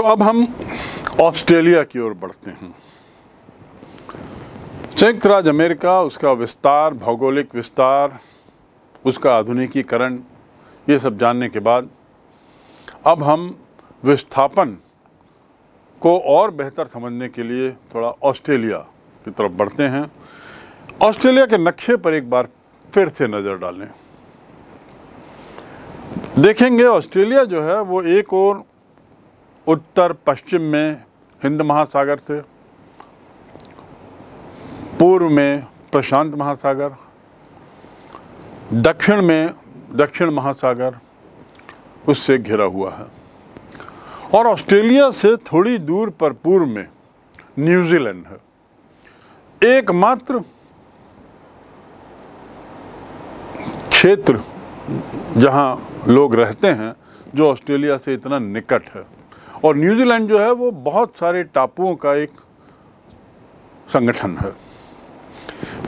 तो अब हम ऑस्ट्रेलिया की ओर बढ़ते हैं संयुक्त राज्य अमेरिका उसका विस्तार भौगोलिक विस्तार उसका आधुनिकीकरण ये सब जानने के बाद अब हम विस्थापन को और बेहतर समझने के लिए थोड़ा ऑस्ट्रेलिया की तरफ बढ़ते हैं ऑस्ट्रेलिया के नक्शे पर एक बार फिर से नज़र डालें देखेंगे ऑस्ट्रेलिया जो है वो एक और उत्तर पश्चिम में हिंद महासागर से पूर्व में प्रशांत महासागर दक्षिण में दक्षिण महासागर उससे घिरा हुआ है और ऑस्ट्रेलिया से थोड़ी दूर पर पूर्व में न्यूजीलैंड है एकमात्र क्षेत्र जहां लोग रहते हैं जो ऑस्ट्रेलिया से इतना निकट है और न्यूजीलैंड जो है वो बहुत सारे टापुओं का एक संगठन है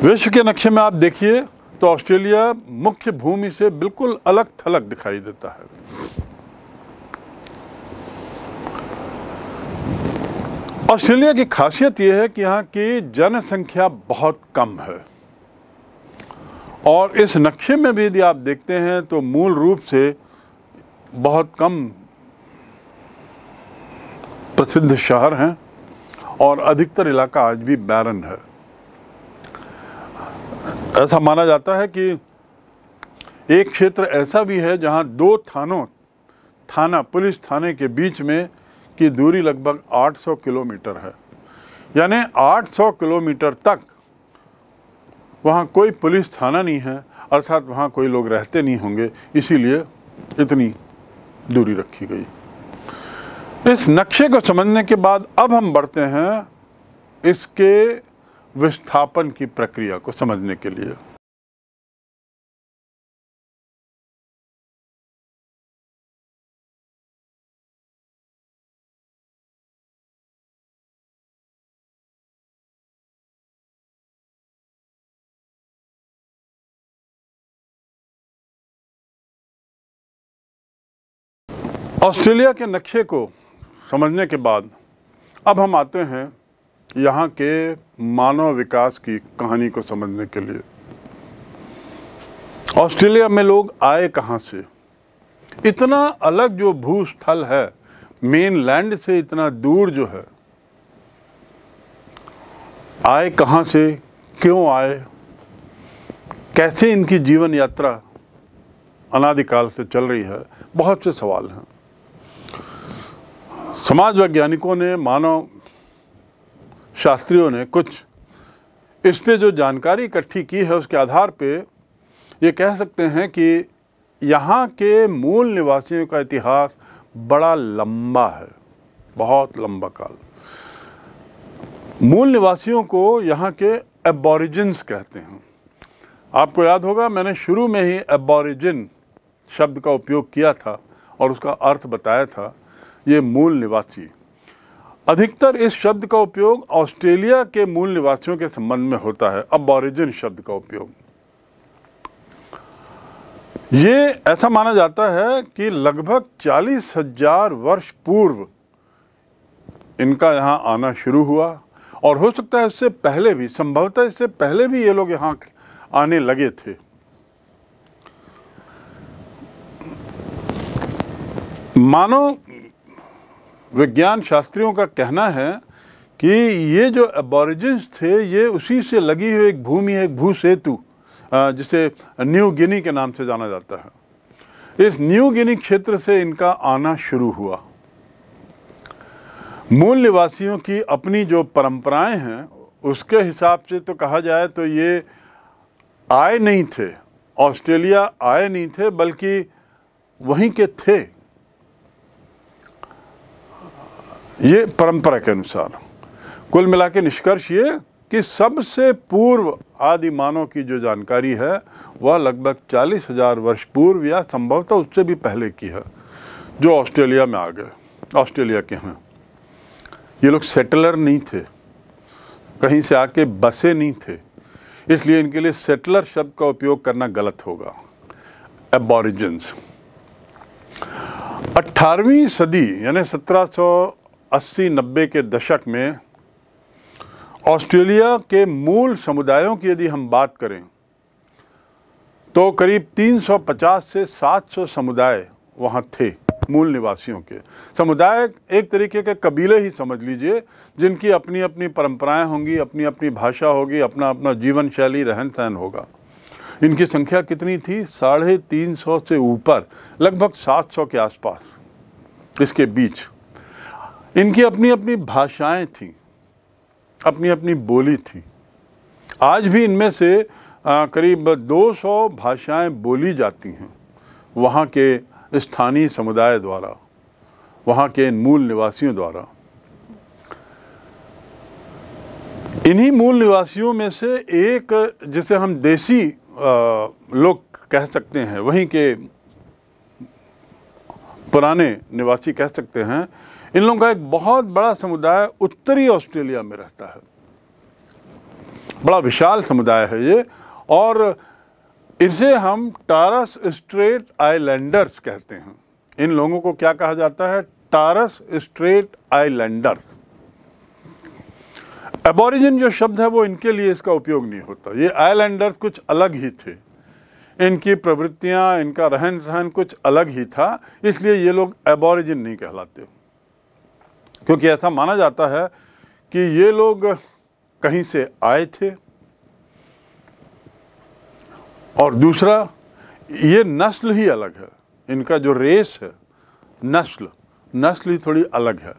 विश्व के नक्शे में आप देखिए तो ऑस्ट्रेलिया मुख्य भूमि से बिल्कुल अलग थलग दिखाई देता है ऑस्ट्रेलिया की खासियत यह है कि यहाँ की जनसंख्या बहुत कम है और इस नक्शे में भी यदि आप देखते हैं तो मूल रूप से बहुत कम प्रसिद्ध शहर हैं और अधिकतर इलाका आज भी बैरन है ऐसा माना जाता है कि एक क्षेत्र ऐसा भी है जहां दो थानों थाना पुलिस थाने के बीच में की दूरी लगभग 800 किलोमीटर है यानी 800 किलोमीटर तक वहां कोई पुलिस थाना नहीं है अर्थात वहां कोई लोग रहते नहीं होंगे इसीलिए इतनी दूरी रखी गई इस नक्शे को समझने के बाद अब हम बढ़ते हैं इसके विस्थापन की प्रक्रिया को समझने के लिए ऑस्ट्रेलिया के नक्शे को समझने के बाद अब हम आते हैं यहाँ के मानव विकास की कहानी को समझने के लिए ऑस्ट्रेलिया में लोग आए कहाँ से इतना अलग जो भूस्थल है मेन लैंड से इतना दूर जो है आए कहाँ से क्यों आए कैसे इनकी जीवन यात्रा अनादिकाल से चल रही है बहुत से सवाल हैं समाज वैज्ञानिकों ने मानव शास्त्रियों ने कुछ इस पे जो जानकारी इकट्ठी की है उसके आधार पे ये कह सकते हैं कि यहाँ के मूल निवासियों का इतिहास बड़ा लंबा है बहुत लंबा काल मूल निवासियों को यहाँ के एबॉरिजिन्स कहते हैं आपको याद होगा मैंने शुरू में ही एबॉरिजिन शब्द का उपयोग किया था और उसका अर्थ बताया था ये मूल निवासी अधिकतर इस शब्द का उपयोग ऑस्ट्रेलिया के मूल निवासियों के संबंध में होता है ऑरिजिन शब्द का उपयोग ये ऐसा माना जाता है कि लगभग चालीस हजार वर्ष पूर्व इनका यहाँ आना शुरू हुआ और हो सकता है इससे पहले भी संभवतः इससे पहले भी ये लोग यहाँ आने लगे थे मानो विज्ञान शास्त्रियों का कहना है कि ये जो एबॉरिजिन्स थे ये उसी से लगी हुई एक भूमि है एक भू सेतु जिसे न्यू गिनी के नाम से जाना जाता है इस न्यू गिनी क्षेत्र से इनका आना शुरू हुआ मूल निवासियों की अपनी जो परंपराएं हैं उसके हिसाब से तो कहा जाए तो ये आए नहीं थे ऑस्ट्रेलिया आए नहीं थे बल्कि वहीं के थे ये परंपरा के अनुसार कुल मिला के निष्कर्ष ये कि सबसे पूर्व आदि मानव की जो जानकारी है वह लगभग चालीस हजार वर्ष पूर्व या संभवतः उससे भी पहले की है जो ऑस्ट्रेलिया में आ गए ऑस्ट्रेलिया के हैं ये लोग सेटलर नहीं थे कहीं से आके बसे नहीं थे इसलिए इनके लिए सेटलर शब्द का उपयोग करना गलत होगा एबॉरिजिन्स 18वीं सदी यानी सत्रह 80-90 के दशक में ऑस्ट्रेलिया के मूल समुदायों की यदि हम बात करें तो करीब 350 से 700 समुदाय वहाँ थे मूल निवासियों के समुदाय एक तरीके के कबीले ही समझ लीजिए जिनकी अपनी अपनी परंपराएं होंगी अपनी अपनी भाषा होगी अपना अपना जीवन शैली रहन सहन होगा इनकी संख्या कितनी थी साढ़े तीन सौ से ऊपर लगभग सात सौ के आसपास इसके बीच इनकी अपनी अपनी भाषाएं थी अपनी अपनी बोली थी आज भी इनमें से करीब 200 भाषाएं बोली जाती हैं वहाँ के स्थानीय समुदाय द्वारा वहाँ के मूल निवासियों द्वारा इन्हीं मूल निवासियों में से एक जिसे हम देसी लोग कह सकते हैं वहीं के पुराने निवासी कह सकते हैं इन लोगों का एक बहुत बड़ा समुदाय उत्तरी ऑस्ट्रेलिया में रहता है बड़ा विशाल समुदाय है ये और इसे हम टारस स्ट्रेट आइलैंडर्स कहते हैं इन लोगों को क्या कहा जाता है टारस स्ट्रेट आइलैंडर्स एबोरिजिन जो शब्द है वो इनके लिए इसका उपयोग नहीं होता ये आइलैंडर्स कुछ अलग ही थे इनकी प्रवृत्तियाँ इनका रहन सहन कुछ अलग ही था इसलिए ये लोग एबोरिजिन नहीं कहलाते क्योंकि ऐसा माना जाता है कि ये लोग कहीं से आए थे और दूसरा ये नस्ल ही अलग है इनका जो रेस है नस्ल नस्ल ही थोड़ी अलग है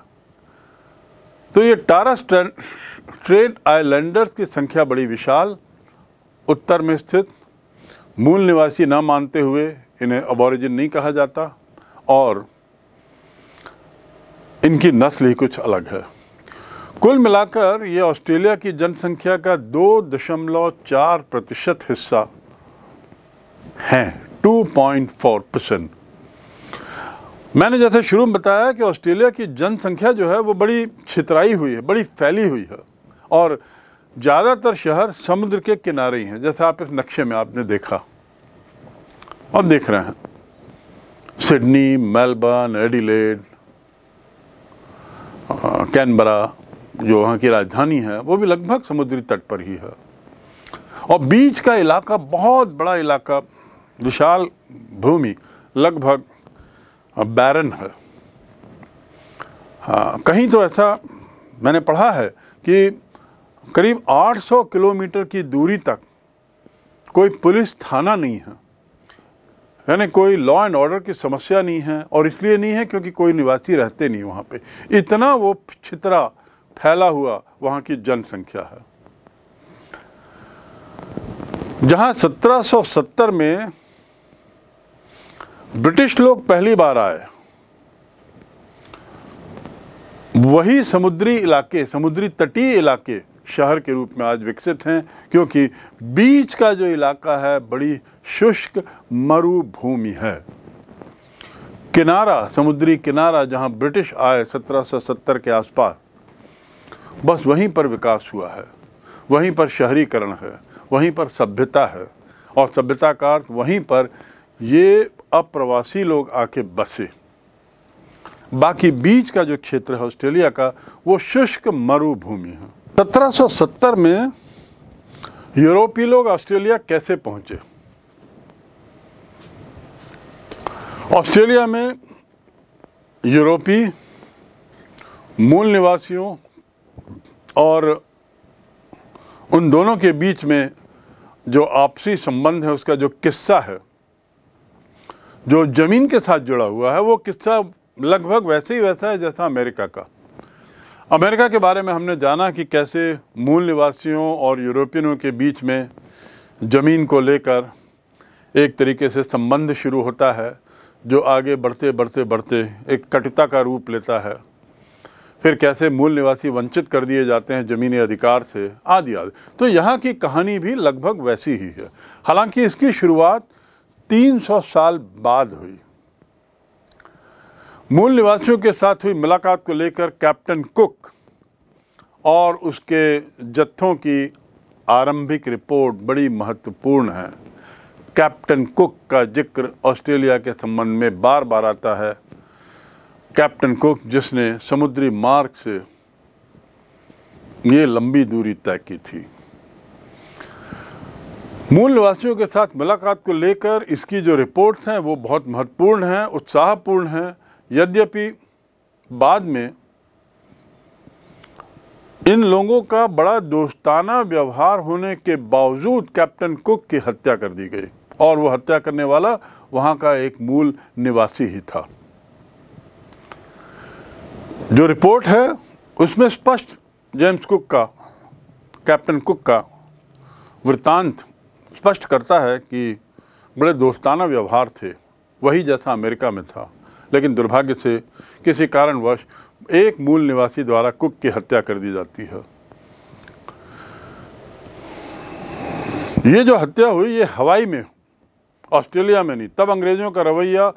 तो ये टारा स्ट्रेट आइलैंडर्स की संख्या बड़ी विशाल उत्तर में स्थित मूल निवासी न मानते हुए इन्हें अबॉरिजिन नहीं कहा जाता और इनकी नस्ल ही कुछ अलग है कुल मिलाकर ये ऑस्ट्रेलिया की जनसंख्या का दो दशमलव चार प्रतिशत हिस्सा पॉइंट 2.4 परसेंट मैंने जैसे शुरू में बताया कि ऑस्ट्रेलिया की जनसंख्या जो है वो बड़ी छितराई हुई है बड़ी फैली हुई है और ज़्यादातर शहर समुद्र के किनारे ही हैं जैसे आप इस नक्शे में आपने देखा और देख रहे हैं सिडनी मेलबर्न एडिलेड कैनबरा जो वहाँ की राजधानी है वो भी लगभग समुद्री तट पर ही है और बीच का इलाका बहुत बड़ा इलाका विशाल भूमि लगभग बैरन है हाँ कहीं तो ऐसा मैंने पढ़ा है कि करीब 800 किलोमीटर की दूरी तक कोई पुलिस थाना नहीं है यानी कोई लॉ एंड ऑर्डर की समस्या नहीं है और इसलिए नहीं है क्योंकि कोई निवासी रहते नहीं वहाँ पे इतना वो छितरा फैला हुआ वहाँ की जनसंख्या है जहाँ 1770 में ब्रिटिश लोग पहली बार आए वही समुद्री इलाके समुद्री तटीय इलाके शहर के रूप में आज विकसित हैं क्योंकि बीच का जो इलाका है बड़ी शुष्क मरुभूमि है किनारा समुद्री किनारा जहां ब्रिटिश आए 1770 के आसपास बस वहीं पर विकास हुआ है वहीं पर शहरीकरण है वहीं पर सभ्यता है और सभ्यता का अर्थ वहीं पर ये अप्रवासी लोग आके बसे बाकी बीच का जो क्षेत्र है ऑस्ट्रेलिया का वो शुष्क मरुभूमि है 1770 में यूरोपीय लोग ऑस्ट्रेलिया कैसे पहुंचे ऑस्ट्रेलिया में यूरोपीय मूल निवासियों और उन दोनों के बीच में जो आपसी संबंध है उसका जो किस्सा है जो ज़मीन के साथ जुड़ा हुआ है वो किस्सा लगभग वैसे ही वैसा है जैसा अमेरिका का अमेरिका के बारे में हमने जाना कि कैसे मूल निवासियों और यूरोपियनों के बीच में ज़मीन को लेकर एक तरीके से संबंध शुरू होता है जो आगे बढ़ते बढ़ते बढ़ते एक कटिता का रूप लेता है फिर कैसे मूल निवासी वंचित कर दिए जाते हैं ज़मीनी अधिकार से आदि आदि तो यहाँ की कहानी भी लगभग वैसी ही है हालांकि इसकी शुरुआत 300 साल बाद हुई मूल निवासियों के साथ हुई मुलाकात को लेकर कैप्टन कुक और उसके जत्थों की आरंभिक रिपोर्ट बड़ी महत्वपूर्ण है कैप्टन कुक का जिक्र ऑस्ट्रेलिया के संबंध में बार बार आता है कैप्टन कुक जिसने समुद्री मार्ग से ये लंबी दूरी तय की थी मूल निवासियों के साथ मुलाकात को लेकर इसकी जो रिपोर्ट्स हैं वो बहुत महत्वपूर्ण हैं उत्साहपूर्ण हैं यद्यपि बाद में इन लोगों का बड़ा दोस्ताना व्यवहार होने के बावजूद कैप्टन कुक की हत्या कर दी गई और वो हत्या करने वाला वहाँ का एक मूल निवासी ही था जो रिपोर्ट है उसमें स्पष्ट जेम्स कुक का कैप्टन कुक का वृतांत स्पष्ट करता है कि बड़े दोस्ताना व्यवहार थे वही जैसा अमेरिका में था लेकिन दुर्भाग्य से किसी कारणवश एक मूल निवासी द्वारा कुक की हत्या कर दी जाती है ये जो हत्या हुई ये हवाई में ऑस्ट्रेलिया में नहीं तब अंग्रेज़ों का रवैया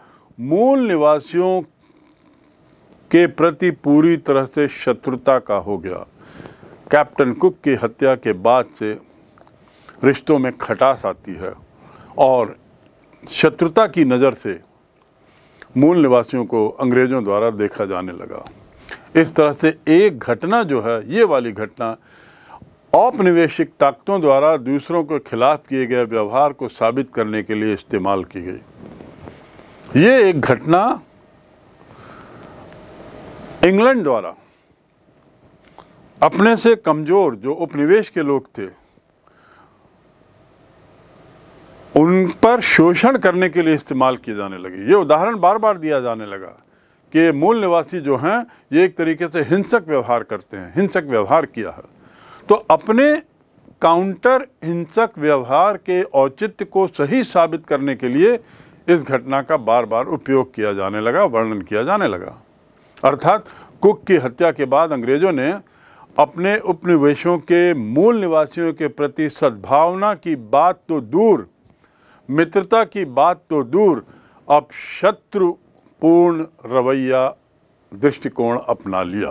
मूल निवासियों के प्रति पूरी तरह से शत्रुता का हो गया कैप्टन कुक की हत्या के बाद से रिश्तों में खटास आती है और शत्रुता की नज़र से मूल निवासियों को अंग्रेज़ों द्वारा देखा जाने लगा इस तरह से एक घटना जो है ये वाली घटना औपनिवेशिक ताकतों द्वारा दूसरों के खिलाफ किए गए व्यवहार को साबित करने के लिए इस्तेमाल की गई ये एक घटना इंग्लैंड द्वारा अपने से कमज़ोर जो उपनिवेश के लोग थे उन पर शोषण करने के लिए इस्तेमाल किए जाने लगे ये उदाहरण बार बार दिया जाने लगा कि मूल निवासी जो हैं ये एक तरीके से हिंसक व्यवहार करते हैं हिंसक व्यवहार किया है तो अपने काउंटर हिंसक व्यवहार के औचित्य को सही साबित करने के लिए इस घटना का बार बार उपयोग किया जाने लगा वर्णन किया जाने लगा अर्थात कुक की हत्या के बाद अंग्रेज़ों ने अपने उपनिवेशों के मूल निवासियों के प्रति सद्भावना की बात तो दूर मित्रता की बात तो दूर अब पूर्ण रवैया दृष्टिकोण अपना लिया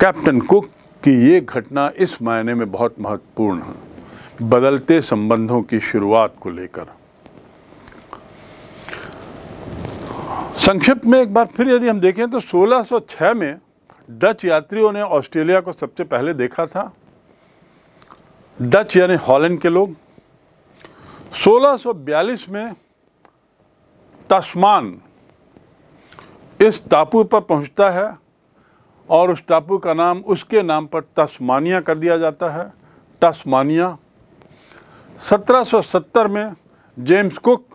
कैप्टन कुक की ये घटना इस मायने में बहुत महत्वपूर्ण है बदलते संबंधों की शुरुआत को लेकर संक्षिप्त में एक बार फिर यदि हम देखें तो 1606 में डच यात्रियों ने ऑस्ट्रेलिया को सबसे पहले देखा था डच यानी हॉलैंड के लोग 1642 में तस्मान इस टापू पर पहुंचता है और उस टापू का नाम उसके नाम पर तस्मानिया कर दिया जाता है तस्मानिया 1770 में जेम्स कुक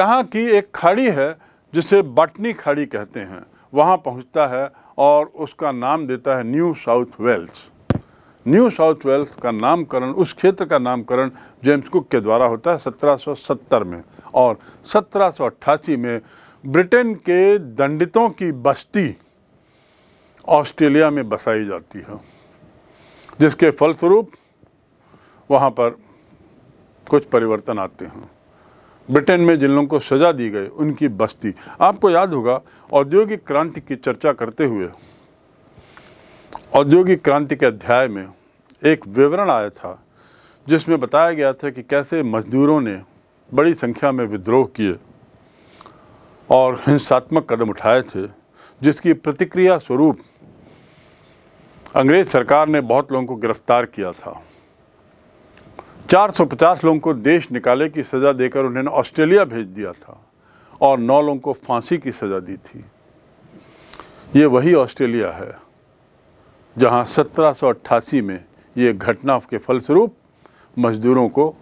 यहाँ की एक खाड़ी है जिसे बटनी खाड़ी कहते हैं वहाँ पहुँचता है और उसका नाम देता है New South Wales New South Wales का नामकरण उस क्षेत्र का नामकरण जेम्स कुक के द्वारा होता है 1770 में और 1788 में ब्रिटेन के दंडितों की बस्ती ऑस्ट्रेलिया में बसाई जाती है जिसके फलस्वरूप वहाँ पर कुछ परिवर्तन आते हैं ब्रिटेन में जिन लोगों को सजा दी गई उनकी बस्ती आपको याद होगा औद्योगिक क्रांति की चर्चा करते हुए औद्योगिक क्रांति के अध्याय में एक विवरण आया था जिसमें बताया गया था कि कैसे मजदूरों ने बड़ी संख्या में विद्रोह किए और हिंसात्मक कदम उठाए थे जिसकी प्रतिक्रिया स्वरूप अंग्रेज सरकार ने बहुत लोगों को गिरफ्तार किया था 450 लोगों को देश निकाले की सज़ा देकर उन्होंने ऑस्ट्रेलिया भेज दिया था और नौ लोगों को फांसी की सज़ा दी थी ये वही ऑस्ट्रेलिया है जहाँ सत्रह में ये घटना के फलस्वरूप मजदूरों को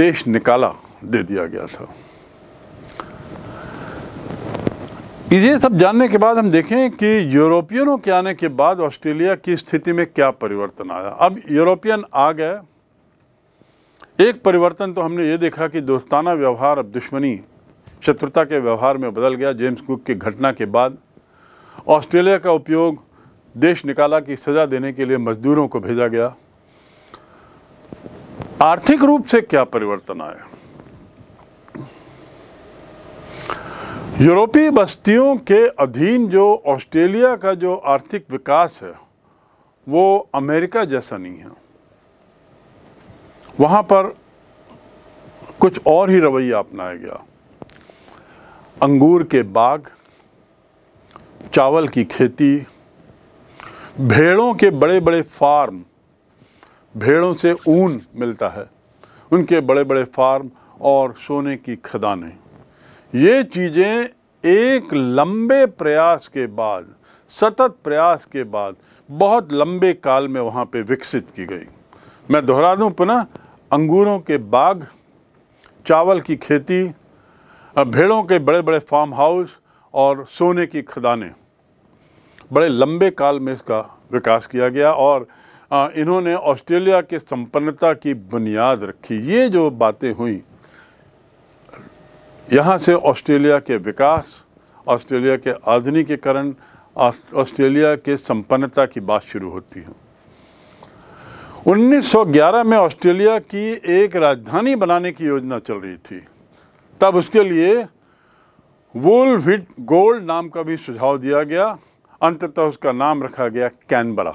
देश निकाला दे दिया गया था ये सब जानने के बाद हम देखें कि यूरोपियनों के आने के बाद ऑस्ट्रेलिया की स्थिति में क्या परिवर्तन आया अब यूरोपियन आ गए एक परिवर्तन तो हमने ये देखा कि दोस्ताना व्यवहार अब दुश्मनी शत्रुता के व्यवहार में बदल गया जेम्स कुक की घटना के बाद ऑस्ट्रेलिया का उपयोग देश निकाला की सज़ा देने के लिए मजदूरों को भेजा गया आर्थिक रूप से क्या परिवर्तन आया यूरोपीय बस्तियों के अधीन जो ऑस्ट्रेलिया का जो आर्थिक विकास है वो अमेरिका जैसा नहीं है वहाँ पर कुछ और ही रवैया अपनाया गया अंगूर के बाग चावल की खेती भेड़ों के बड़े बड़े फार्म भेड़ों से ऊन मिलता है उनके बड़े बड़े फार्म और सोने की खदानें ये चीज़ें एक लंबे प्रयास के बाद सतत प्रयास के बाद बहुत लंबे काल में वहाँ पे विकसित की गई मैं दोहरा दूँ पुनः अंगूरों के बाग चावल की खेती भेड़ों के बड़े बड़े फार्म हाउस और सोने की खदानें बड़े लंबे काल में इसका विकास किया गया और इन्होंने ऑस्ट्रेलिया के संपन्नता की बुनियाद रखी ये जो बातें हुई यहाँ से ऑस्ट्रेलिया के विकास ऑस्ट्रेलिया के आधुनिकीकरण ऑस्ट्रेलिया के संपन्नता की बात शुरू होती है 1911 में ऑस्ट्रेलिया की एक राजधानी बनाने की योजना चल रही थी तब उसके लिए वुल विट गोल्ड नाम का भी सुझाव दिया गया अंततः उसका नाम रखा गया कैनबरा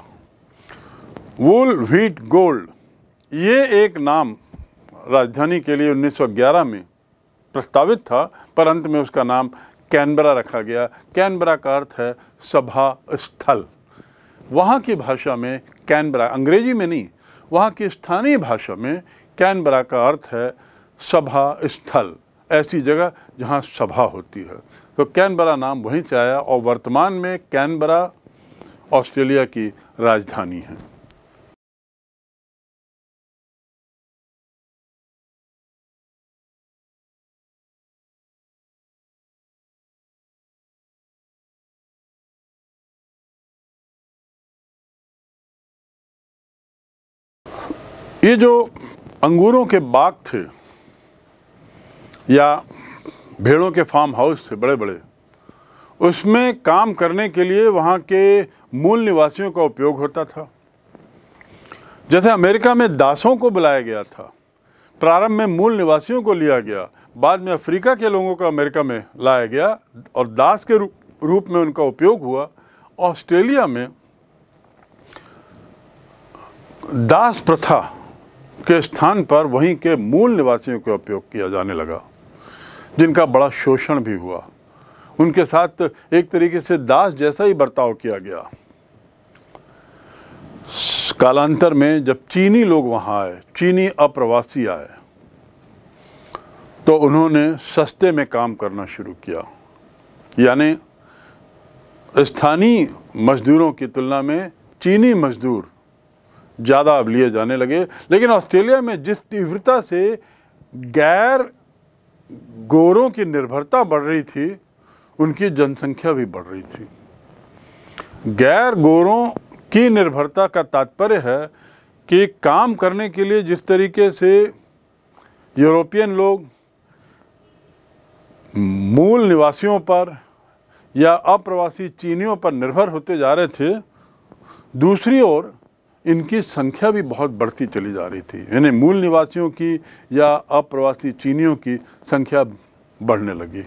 वूल व्हीट गोल्ड ये एक नाम राजधानी के लिए 1911 में प्रस्तावित था पर अंत में उसका नाम कैनबरा रखा गया कैनबरा का अर्थ है सभा स्थल वहाँ की भाषा में कैनबरा अंग्रेजी में नहीं वहाँ की स्थानीय भाषा में कैनबरा का अर्थ है सभा स्थल ऐसी जगह जहाँ सभा होती है तो कैनबरा नाम वहीं से आया और वर्तमान में कैनबरा ऑस्ट्रेलिया की राजधानी है ये जो अंगूरों के बाग थे या भेड़ों के फार्म हाउस थे बड़े बड़े उसमें काम करने के लिए वहाँ के मूल निवासियों का उपयोग होता था जैसे अमेरिका में दासों को बुलाया गया था प्रारंभ में मूल निवासियों को लिया गया बाद में अफ्रीका के लोगों को अमेरिका में लाया गया और दास के रूप में उनका उपयोग हुआ ऑस्ट्रेलिया में दास प्रथा के स्थान पर वहीं के मूल निवासियों का उपयोग किया जाने लगा जिनका बड़ा शोषण भी हुआ उनके साथ एक तरीके से दास जैसा ही बर्ताव किया गया कालांतर में जब चीनी लोग वहाँ आए चीनी अप्रवासी आए तो उन्होंने सस्ते में काम करना शुरू किया यानी स्थानीय मजदूरों की तुलना में चीनी मजदूर ज़्यादा अब लिए जाने लगे लेकिन ऑस्ट्रेलिया में जिस तीव्रता से गैर गोरों की निर्भरता बढ़ रही थी उनकी जनसंख्या भी बढ़ रही थी गैर गोरों की निर्भरता का तात्पर्य है कि काम करने के लिए जिस तरीके से यूरोपियन लोग मूल निवासियों पर या अप्रवासी चीनियों पर निर्भर होते जा रहे थे दूसरी ओर इनकी संख्या भी बहुत बढ़ती चली जा रही थी यानी मूल निवासियों की या अप्रवासी चीनियों की संख्या बढ़ने लगी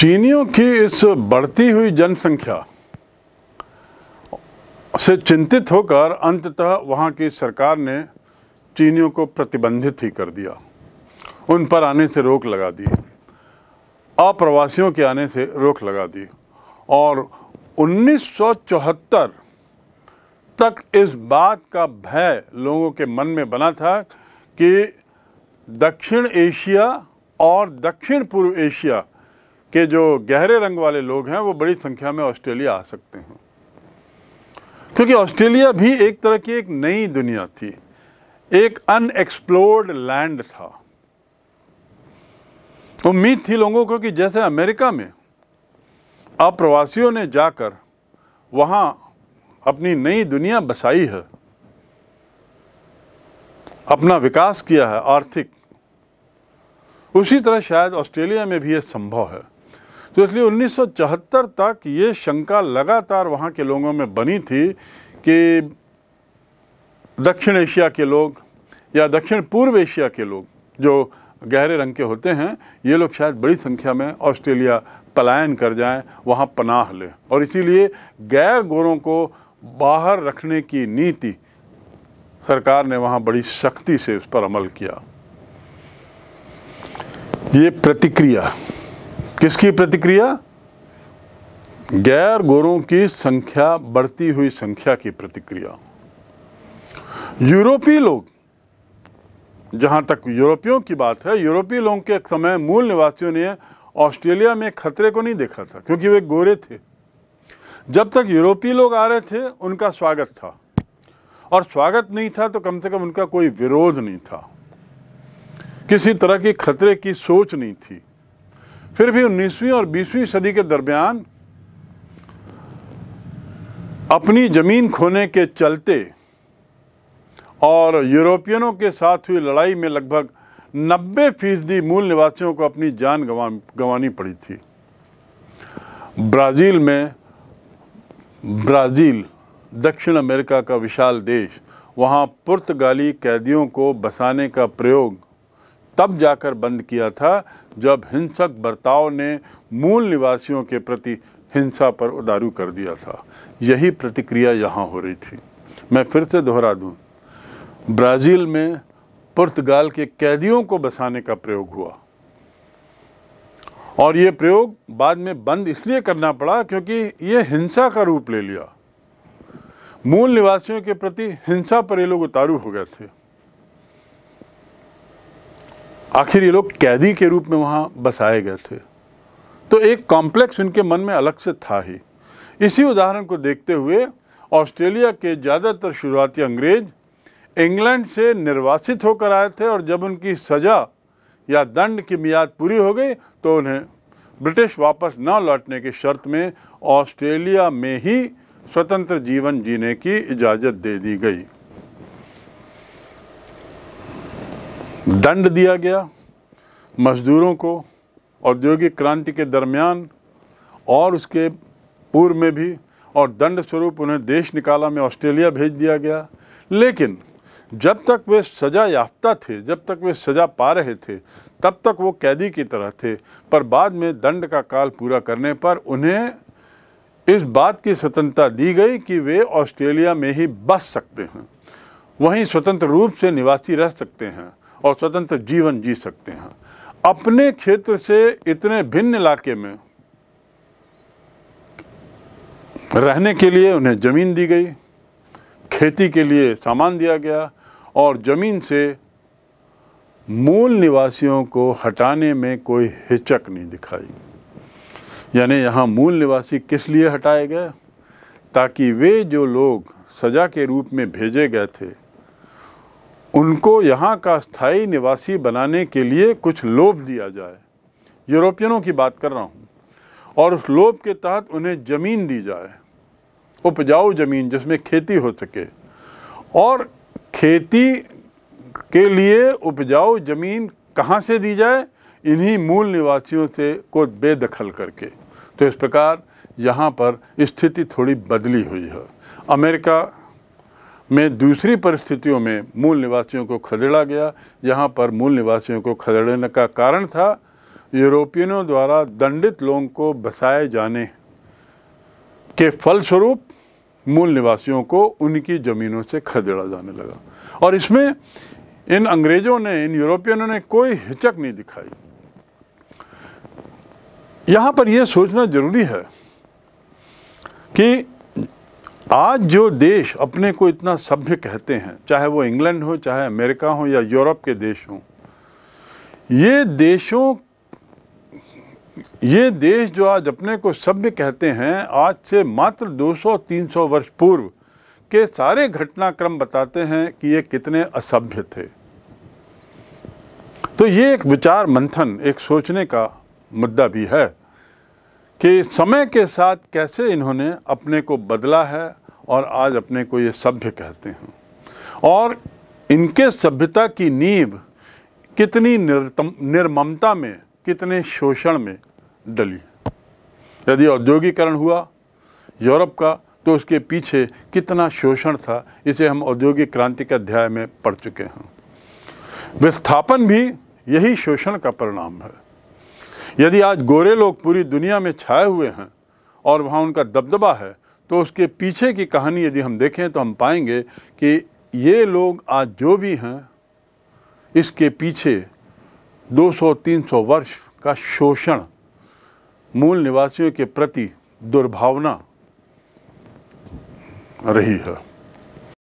चीनियों की इस बढ़ती हुई जनसंख्या से चिंतित होकर अंततः वहाँ की सरकार ने चीनियों को प्रतिबंधित ही कर दिया उन पर आने से रोक लगा दी अप्रवासियों के आने से रोक लगा दी और 1974 तक इस बात का भय लोगों के मन में बना था कि दक्षिण एशिया और दक्षिण पूर्व एशिया के जो गहरे रंग वाले लोग हैं वो बड़ी संख्या में ऑस्ट्रेलिया आ सकते हैं क्योंकि ऑस्ट्रेलिया भी एक तरह की एक नई दुनिया थी एक अनएक्सप्लोर्ड लैंड था उम्मीद थी लोगों को कि जैसे अमेरिका में अप्रवासियों ने जाकर वहाँ अपनी नई दुनिया बसाई है अपना विकास किया है आर्थिक उसी तरह शायद ऑस्ट्रेलिया में भी यह संभव है तो इसलिए 1974 तक ये शंका लगातार वहाँ के लोगों में बनी थी कि दक्षिण एशिया के लोग या दक्षिण पूर्व एशिया के लोग जो गहरे रंग के होते हैं ये लोग शायद बड़ी संख्या में ऑस्ट्रेलिया पलायन कर जाएं वहाँ पनाह लें और इसीलिए गैर गोरों को बाहर रखने की नीति सरकार ने वहाँ बड़ी सख्ती से उस पर अमल किया ये प्रतिक्रिया किसकी प्रतिक्रिया गैर गोरों की संख्या बढ़ती हुई संख्या की प्रतिक्रिया यूरोपीय लोग जहाँ तक यूरोपियों की बात है यूरोपीय लोगों के समय मूल निवासियों ने ऑस्ट्रेलिया में खतरे को नहीं देखा था क्योंकि वे गोरे थे जब तक यूरोपीय लोग आ रहे थे उनका स्वागत था और स्वागत नहीं था तो कम से कम उनका कोई विरोध नहीं था किसी तरह की खतरे की सोच नहीं थी फिर भी 19वीं और 20वीं सदी के दरमियान अपनी जमीन खोने के चलते और यूरोपियनों के साथ हुई लड़ाई में लगभग नब्बे फीसदी मूल निवासियों को अपनी जान गंवा गंवानी पड़ी थी ब्राज़ील में ब्राज़ील दक्षिण अमेरिका का विशाल देश वहाँ पुर्तगाली कैदियों को बसाने का प्रयोग तब जाकर बंद किया था जब हिंसक बर्ताव ने मूल निवासियों के प्रति हिंसा पर उदारू कर दिया था यही प्रतिक्रिया यहाँ हो रही थी मैं फिर से दोहरा दूँ ब्राज़ील में पुर्तगाल के कैदियों को बसाने का प्रयोग हुआ और ये प्रयोग बाद में बंद इसलिए करना पड़ा क्योंकि ये हिंसा का रूप ले लिया मूल निवासियों के प्रति हिंसा पर ये लोग उतारू हो गए थे आखिर ये लोग कैदी के रूप में वहाँ बसाए गए थे तो एक कॉम्प्लेक्स उनके मन में अलग से था ही इसी उदाहरण को देखते हुए ऑस्ट्रेलिया के ज़्यादातर शुरुआती अंग्रेज़ इंग्लैंड से निर्वासित होकर आए थे और जब उनकी सज़ा या दंड की मियाद पूरी हो गई तो उन्हें ब्रिटिश वापस न लौटने की शर्त में ऑस्ट्रेलिया में ही स्वतंत्र जीवन जीने की इजाज़त दे दी गई दंड दिया गया मज़दूरों को औद्योगिक क्रांति के दरमियान और उसके पूर्व में भी और दंड स्वरूप उन्हें देश निकाला में ऑस्ट्रेलिया भेज दिया गया लेकिन जब तक वे सज़ा याफ्ता थे जब तक वे सज़ा पा रहे थे तब तक वो कैदी की तरह थे पर बाद में दंड का काल पूरा करने पर उन्हें इस बात की स्वतंत्रता दी गई कि वे ऑस्ट्रेलिया में ही बस सकते हैं वहीं स्वतंत्र रूप से निवासी रह सकते हैं और स्वतंत्र जीवन जी सकते हैं अपने क्षेत्र से इतने भिन्न इलाके में रहने के लिए उन्हें ज़मीन दी गई खेती के लिए सामान दिया गया और ज़मीन से मूल निवासियों को हटाने में कोई हिचक नहीं दिखाई यानी यहाँ मूल निवासी किस लिए हटाए गए ताकि वे जो लोग सजा के रूप में भेजे गए थे उनको यहाँ का स्थायी निवासी बनाने के लिए कुछ लोभ दिया जाए यूरोपियनों की बात कर रहा हूँ और उस लोभ के तहत उन्हें ज़मीन दी जाए उपजाऊ ज़मीन जिसमें खेती हो सके और खेती के लिए उपजाऊ ज़मीन कहाँ से दी जाए इन्हीं मूल निवासियों से को बेदखल करके तो इस प्रकार यहाँ पर स्थिति थोड़ी बदली हुई है अमेरिका में दूसरी परिस्थितियों में मूल निवासियों को खदेड़ा गया यहाँ पर मूल निवासियों को खदेड़ने का कारण था यूरोपियनों द्वारा दंडित लोगों को बसाए जाने के फलस्वरूप मूल निवासियों को उनकी ज़मीनों से खदेड़ा जाने लगा और इसमें इन अंग्रेज़ों ने इन यूरोपियनों ने कोई हिचक नहीं दिखाई यहाँ पर यह सोचना ज़रूरी है कि आज जो देश अपने को इतना सभ्य कहते हैं चाहे वो इंग्लैंड हो चाहे अमेरिका हो या यूरोप के देश हों ये देशों ये देश जो आज अपने को सभ्य कहते हैं आज से मात्र 200-300 वर्ष पूर्व के सारे घटनाक्रम बताते हैं कि ये कितने असभ्य थे तो ये एक विचार मंथन एक सोचने का मुद्दा भी है कि समय के साथ कैसे इन्होंने अपने को बदला है और आज अपने को ये सभ्य कहते हैं और इनके सभ्यता की नींव कितनी निर्तम निर्ममता में कितने शोषण में डली यदि औद्योगिकरण हुआ यूरोप का तो उसके पीछे कितना शोषण था इसे हम औद्योगिक क्रांति के अध्याय में पढ़ चुके हैं विस्थापन भी यही शोषण का परिणाम है यदि आज गोरे लोग पूरी दुनिया में छाए हुए हैं और वहाँ उनका दबदबा है तो उसके पीछे की कहानी यदि हम देखें तो हम पाएंगे कि ये लोग आज जो भी हैं इसके पीछे 200-300 वर्ष का शोषण मूल निवासियों के प्रति दुर्भावना रही है